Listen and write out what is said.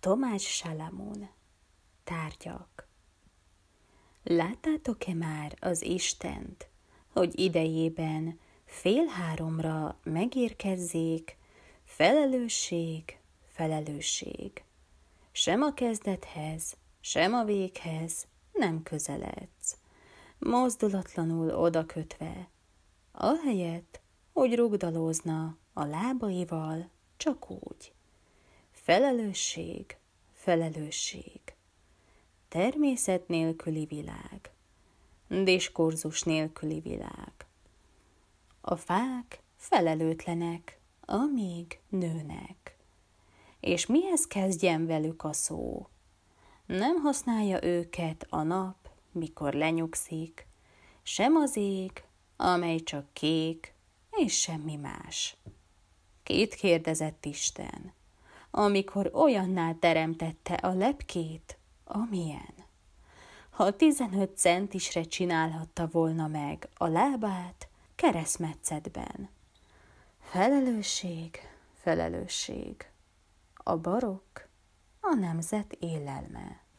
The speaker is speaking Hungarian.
Tomás Salamon Tárgyak Láttátok-e már az Istent, hogy idejében fél háromra megérkezzék, felelősség, felelősség. Sem a kezdethez, sem a véghez nem közeledsz, mozdulatlanul odakötve, ahelyett, hogy rugdalózna a lábaival csak úgy. Felelősség, felelősség. Természet nélküli világ. Diskurzus nélküli világ. A fák felelőtlenek, amíg nőnek. És mihez kezdjen velük a szó? Nem használja őket a nap, mikor lenyugszik, sem az ég, amely csak kék, és semmi más. Két kérdezett Isten – amikor olyanná teremtette a lepkét, amilyen. Ha 15 centisre csinálhatta volna meg a lábát keresztmetszetben. Felelősség, felelősség. A barokk, a nemzet élelme.